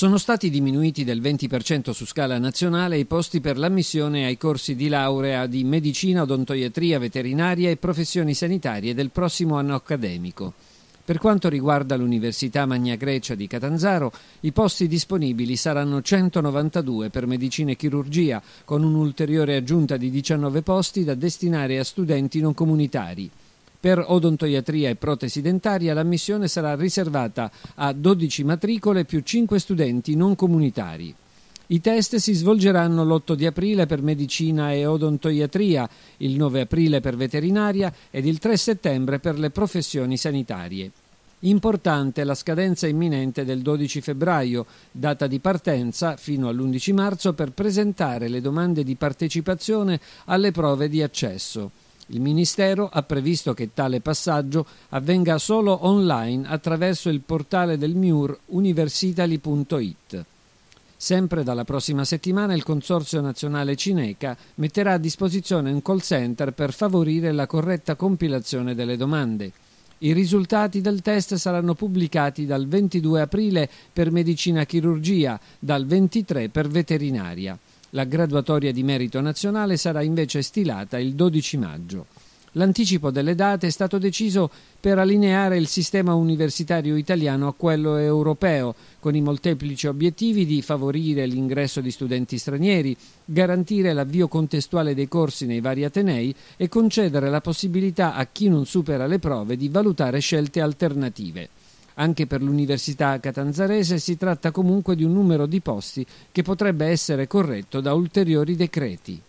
Sono stati diminuiti del 20% su scala nazionale i posti per l'ammissione ai corsi di laurea di medicina, odontoiatria, veterinaria e professioni sanitarie del prossimo anno accademico. Per quanto riguarda l'Università Magna Grecia di Catanzaro, i posti disponibili saranno 192 per medicina e chirurgia, con un'ulteriore aggiunta di 19 posti da destinare a studenti non comunitari. Per odontoiatria e protesi dentaria l'ammissione sarà riservata a 12 matricole più 5 studenti non comunitari. I test si svolgeranno l'8 di aprile per medicina e odontoiatria, il 9 aprile per veterinaria ed il 3 settembre per le professioni sanitarie. Importante la scadenza imminente del 12 febbraio, data di partenza fino all'11 marzo per presentare le domande di partecipazione alle prove di accesso. Il Ministero ha previsto che tale passaggio avvenga solo online attraverso il portale del MIUR universitali.it. Sempre dalla prossima settimana il Consorzio Nazionale Cineca metterà a disposizione un call center per favorire la corretta compilazione delle domande. I risultati del test saranno pubblicati dal 22 aprile per medicina chirurgia, dal 23 per veterinaria. La graduatoria di merito nazionale sarà invece stilata il 12 maggio. L'anticipo delle date è stato deciso per allineare il sistema universitario italiano a quello europeo, con i molteplici obiettivi di favorire l'ingresso di studenti stranieri, garantire l'avvio contestuale dei corsi nei vari atenei e concedere la possibilità a chi non supera le prove di valutare scelte alternative. Anche per l'Università Catanzarese si tratta comunque di un numero di posti che potrebbe essere corretto da ulteriori decreti.